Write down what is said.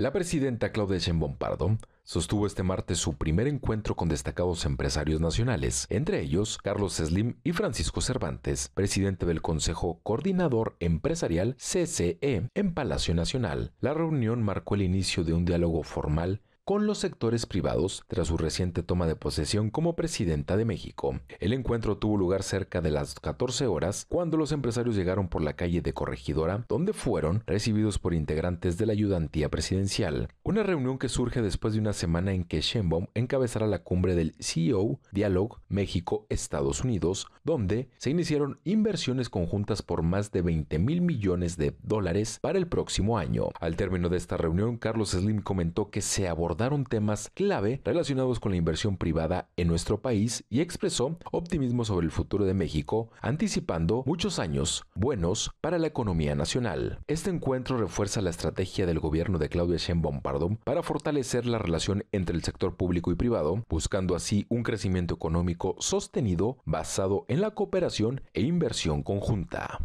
La presidenta Claudia Sheinbaum Pardo sostuvo este martes su primer encuentro con destacados empresarios nacionales, entre ellos Carlos Slim y Francisco Cervantes, presidente del Consejo Coordinador Empresarial CCE en Palacio Nacional. La reunión marcó el inicio de un diálogo formal con los sectores privados tras su reciente toma de posesión como presidenta de México. El encuentro tuvo lugar cerca de las 14 horas cuando los empresarios llegaron por la calle de Corregidora, donde fueron recibidos por integrantes de la ayudantía presidencial. Una reunión que surge después de una semana en que Sheinbaum encabezará la cumbre del CEO Dialogue México-Estados Unidos, donde se iniciaron inversiones conjuntas por más de 20 mil millones de dólares para el próximo año. Al término de esta reunión, Carlos Slim comentó que se abordó un temas clave relacionados con la inversión privada en nuestro país y expresó optimismo sobre el futuro de México, anticipando muchos años buenos para la economía nacional. Este encuentro refuerza la estrategia del gobierno de Claudia Sheinbaum Pardo para fortalecer la relación entre el sector público y privado, buscando así un crecimiento económico sostenido basado en la cooperación e inversión conjunta.